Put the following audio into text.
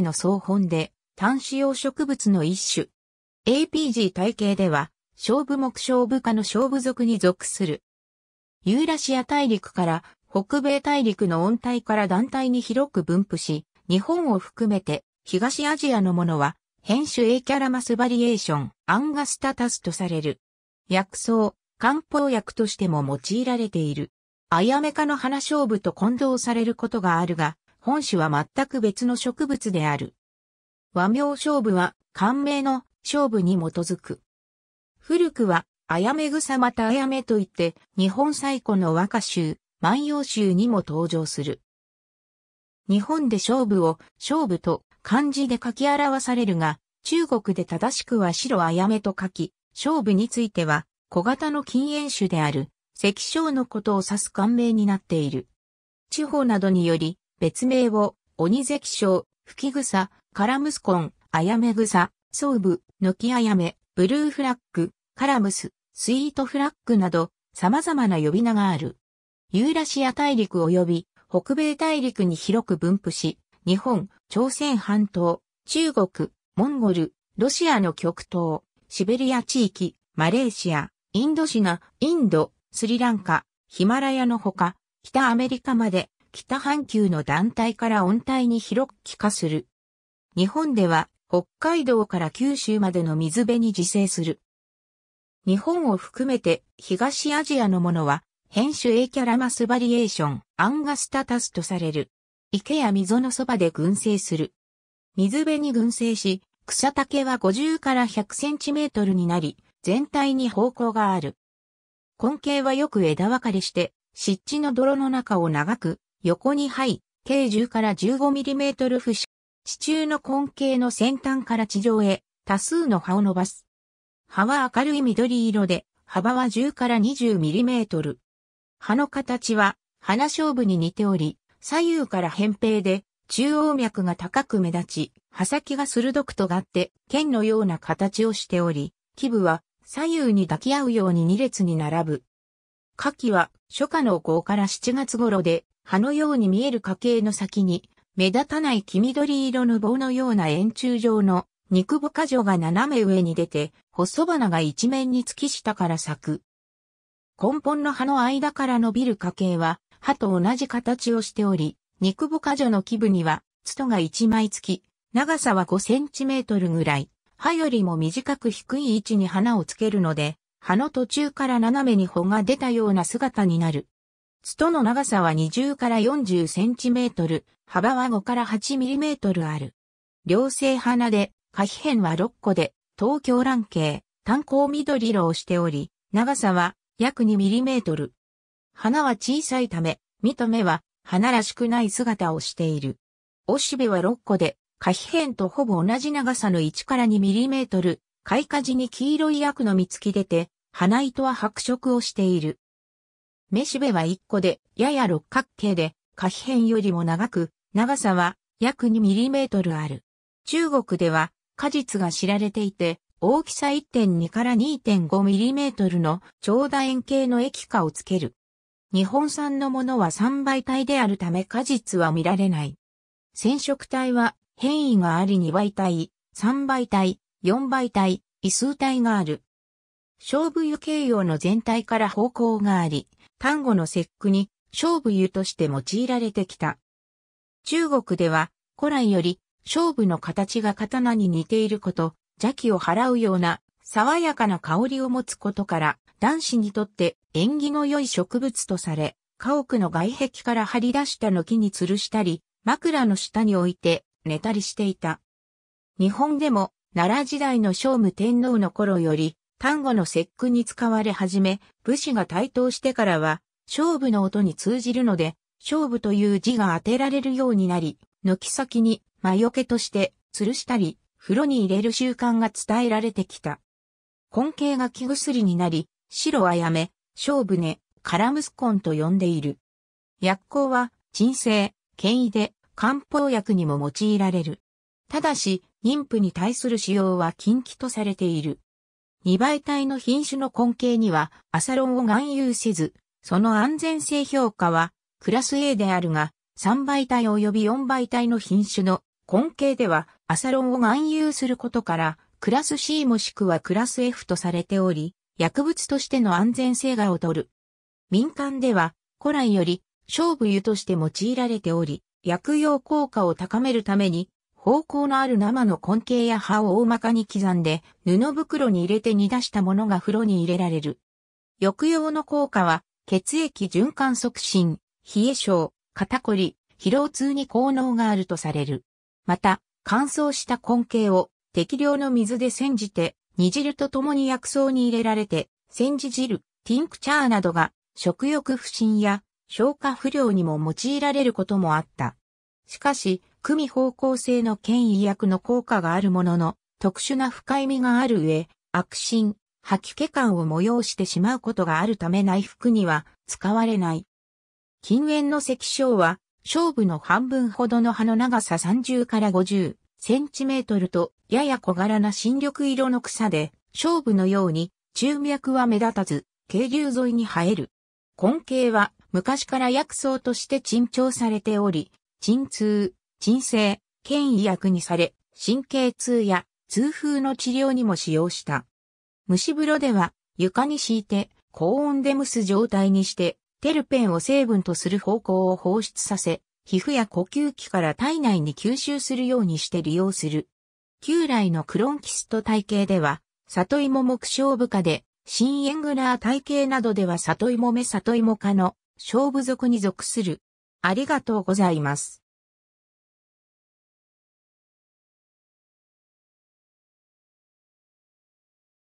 の総本で、単子葉植物の一種。APG 体系では、小部目小部下の小部属に属する。ユーラシア大陸から北米大陸の温帯から団体に広く分布し、日本を含めて東アジアのものは、変種 A キャラマスバリエーション、アンガスタタスとされる。薬草、漢方薬としても用いられている。アヤメ科の花勝負と混同されることがあるが、本種は全く別の植物である。和名勝負は、漢名の勝負に基づく。古くは、あやめ草またあやめといって、日本最古の和歌集、万葉集にも登場する。日本で勝負を、勝負と漢字で書き表されるが、中国で正しくは白あやめと書き、勝負については、小型の禁煙種である、赤章のことを指す漢名になっている。地方などにより、別名を、鬼関章、吹き草、カラムスコン、あやめ草、ソ部、軒ノキアヤメ、ブルーフラッグ、カラムス、スイートフラッグなど、様々な呼び名がある。ユーラシア大陸及び北米大陸に広く分布し、日本、朝鮮半島、中国、モンゴル、ロシアの極東、シベリア地域、マレーシア、インドシナ、インド、スリランカ、ヒマラヤのほか、北アメリカまで北半球の団体から温帯に広く帰化する。日本では北海道から九州までの水辺に自生する。日本を含めて東アジアのものは、変種 A キャラマスバリエーション、アンガスタタスとされる。池や溝のそばで群生する。水辺に群生し、草丈は50から100センチメートルになり、全体に方向がある。根茎はよく枝分かれして、湿地の泥の中を長く横に肺、計10から1 5トル不死。地中の根茎の先端から地上へ多数の葉を伸ばす。葉は明るい緑色で、幅は10から2 0トル。葉の形は花勝負に似ており、左右から扁平で、中央脈が高く目立ち、葉先が鋭く尖って、剣のような形をしており、基部は左右に抱き合うように2列に並ぶ。夏季は初夏の5から7月頃で、葉のように見える花茎の先に、目立たない黄緑色の棒のような円柱状の肉ぼか状が斜め上に出て、細花が一面に突き下から咲く。根本の葉の間から伸びる花茎は、葉と同じ形をしており、肉ぼか女の基部には、ツトが一枚付き、長さは5センチメートルぐらい、葉よりも短く低い位置に花をつけるので、葉の途中から斜めに穂が出たような姿になる。ツトの長さは20から40センチメートル、幅は5から8ミリメートルある。両性花で、可比片は6個で、東京乱形、単光緑色をしており、長さは約2ミリメートル。花は小さいため、見と目は花らしくない姿をしている。おしべは6個で、可比片とほぼ同じ長さの1から2ミリメートル、開花時に黄色い薬の実つき出て、花糸は白色をしている。めしべは1個で、やや六角形で、可比辺よりも長く、長さは約2トルある。中国では果実が知られていて、大きさ1.2から2 5トルの長楕円形の液化をつける。日本産のものは3倍体であるため果実は見られない。染色体は変異があり2倍体、3倍体、4倍体、異数体がある。勝負湯形容の全体から方向があり、単語の節句に勝負湯として用いられてきた。中国では古来より勝負の形が刀に似ていること、邪気を払うような爽やかな香りを持つことから、男子にとって縁起の良い植物とされ、家屋の外壁から張り出した軒に吊るしたり、枕の下に置いて寝たりしていた。日本でも奈良時代の聖武天皇の頃より単語の節句に使われ始め、武士が台頭してからは、勝負の音に通じるので、勝負という字が当てられるようになり、軒先に魔除けとして吊るしたり、風呂に入れる習慣が伝えられてきた。根茎が気薬になり、白はやめ、勝負ね、カラムスコンと呼んでいる。薬効は、鎮静、権威で、漢方薬にも用いられる。ただし、妊婦に対する使用は禁忌とされている。二倍体の品種の根茎にはアサロンを含有せず、その安全性評価はクラス A であるが、三倍体及び四倍体の品種の根茎ではアサロンを含有することから、クラス C もしくはクラス F とされており、薬物としての安全性が劣る。民間では、古来より、勝負油として用いられており、薬用効果を高めるために、方向のある生の根茎や葉を大まかに刻んで、布袋に入れて煮出したものが風呂に入れられる。抑揚の効果は、血液循環促進、冷え症、肩こり、疲労痛に効能があるとされる。また、乾燥した根茎を適量の水で煎じて、煮汁とともに薬草に入れられて、煎じ汁、ティンクチャーなどが食欲不振や消化不良にも用いられることもあった。しかし、組方向性の権威薬の効果があるものの、特殊な深いみがある上、悪心、吐き気感を催してしまうことがあるため内服には使われない。禁煙の石症は、勝負の半分ほどの葉の長さ30から50センチメートルとやや小柄な新緑色の草で、勝負のように中脈は目立たず、渓流沿いに生える。根茎は昔から薬草として珍重されており、鎮痛、鎮静、権威薬にされ、神経痛や痛風の治療にも使用した。蒸し風呂では床に敷いて高温で蒸す状態にしてテルペンを成分とする方向を放出させ、皮膚や呼吸器から体内に吸収するようにして利用する。旧来のクロンキスト体系では、里芋目小部下で、新エングラー体系などでは里芋目里芋科の小部族に属する。ありがとうございます。